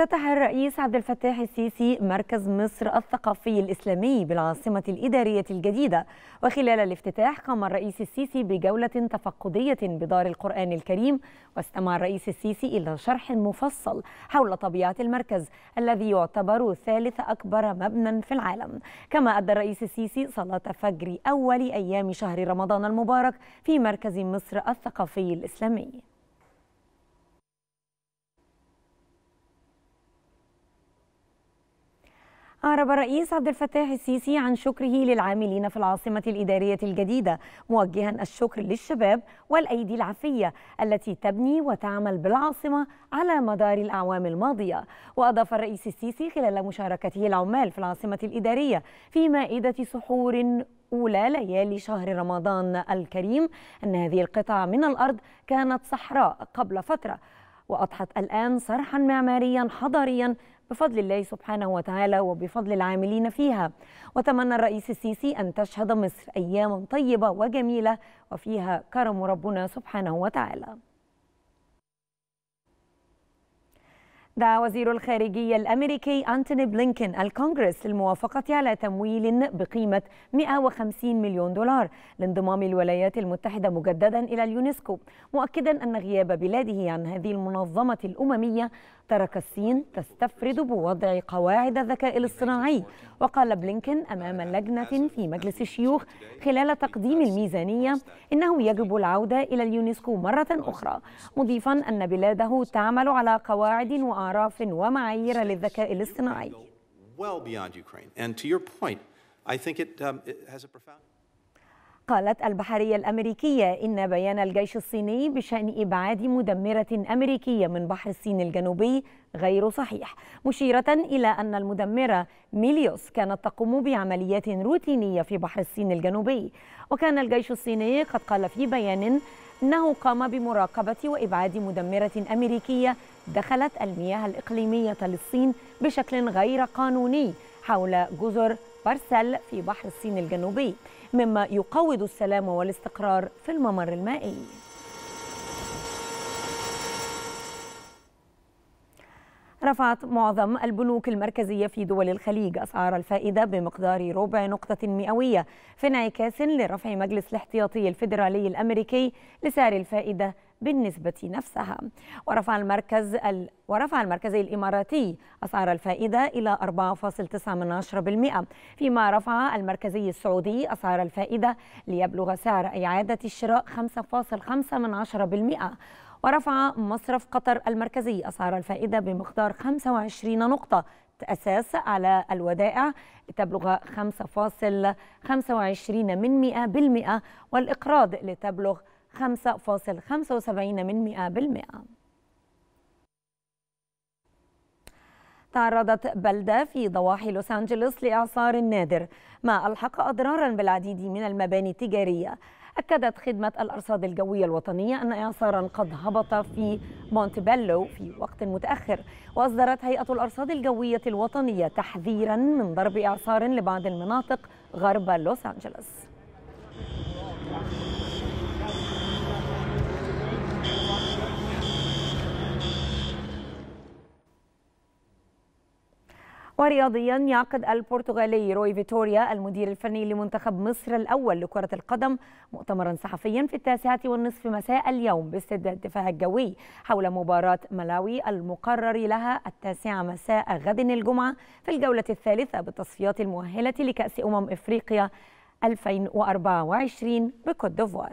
افتتح الرئيس عبد الفتاح السيسي مركز مصر الثقافي الإسلامي بالعاصمة الإدارية الجديدة وخلال الافتتاح قام الرئيس السيسي بجولة تفقدية بدار القرآن الكريم واستمع الرئيس السيسي إلى شرح مفصل حول طبيعة المركز الذي يعتبر ثالث أكبر مبنى في العالم كما أدى الرئيس السيسي صلاة فجر أول أيام شهر رمضان المبارك في مركز مصر الثقافي الإسلامي أعرب الرئيس عبد الفتاح السيسي عن شكره للعاملين في العاصمة الإدارية الجديدة موجها الشكر للشباب والأيدي العفية التي تبني وتعمل بالعاصمة على مدار الأعوام الماضية وأضاف الرئيس السيسي خلال مشاركته العمال في العاصمة الإدارية في مائدة سحور أولى ليالي شهر رمضان الكريم أن هذه القطعة من الأرض كانت صحراء قبل فترة وأضحت الآن صرحا معماريا حضاريا بفضل الله سبحانه وتعالى وبفضل العاملين فيها وتمنى الرئيس السيسي أن تشهد مصر أياما طيبة وجميلة وفيها كرم ربنا سبحانه وتعالى دعا وزير الخارجية الأمريكي أنتوني بلينكين الكونغرس للموافقة على تمويل بقيمة 150 مليون دولار لانضمام الولايات المتحدة مجددا إلى اليونسكو مؤكدا أن غياب بلاده عن هذه المنظمة الأممية ترك الصين تستفرد بوضع قواعد الذكاء الاصطناعي وقال بلينكن أمام لجنة في مجلس الشيوخ خلال تقديم الميزانية إنه يجب العودة إلى اليونسكو مرة أخرى مضيفا أن بلاده تعمل على قواعد وأعراف ومعايير للذكاء الاصطناعي well beyond Ukraine. And to your point, I think it, um, has a profound. قالت البحرية الأمريكية إن بيان الجيش الصيني بشأن إبعاد مدمرة أمريكية من بحر الصين الجنوبي غير صحيح مشيرة إلى أن المدمرة ميليوس كانت تقوم بعمليات روتينية في بحر الصين الجنوبي وكان الجيش الصيني قد قال في بيان أنه قام بمراقبة وإبعاد مدمرة أمريكية دخلت المياه الإقليمية للصين بشكل غير قانوني حول جزر بارسل في بحر الصين الجنوبي مما يقوض السلام والاستقرار في الممر المائي رفعت معظم البنوك المركزية في دول الخليج أسعار الفائدة بمقدار ربع نقطة مئوية في انعكاس لرفع مجلس الاحتياطي الفيدرالي الأمريكي لسعر الفائدة بالنسبة نفسها ورفع المركز ال... ورفع المركزي الإماراتي أسعار الفائدة إلى 4.9% فيما رفع المركزي السعودي أسعار الفائدة ليبلغ سعر إعادة الشراء 5.5% ورفع مصرف قطر المركزي أسعار الفائدة بمقدار 25 نقطة أساس على الودائع لتبلغ 5.25% والإقراض لتبلغ 5.25% 5.75 تعرضت بلدة في ضواحي لوس أنجلوس لإعصار نادر ما ألحق أضرارا بالعديد من المباني التجارية أكدت خدمة الأرصاد الجوية الوطنية أن إعصارا قد هبط في مونتبيلو في وقت متأخر وأصدرت هيئة الأرصاد الجوية الوطنية تحذيرا من ضرب إعصار لبعض المناطق غرب لوس أنجلوس ورياضيا يعقد البرتغالي روي فيتوريا المدير الفني لمنتخب مصر الأول لكرة القدم مؤتمرا صحفيا في التاسعة والنصف مساء اليوم باستدعاء الدفاع الجوي حول مباراة ملاوي المقرر لها التاسعة مساء غد الجمعة في الجولة الثالثة بالتصفيات المؤهلة لكأس أمم إفريقيا 2024 بكوت ديفوار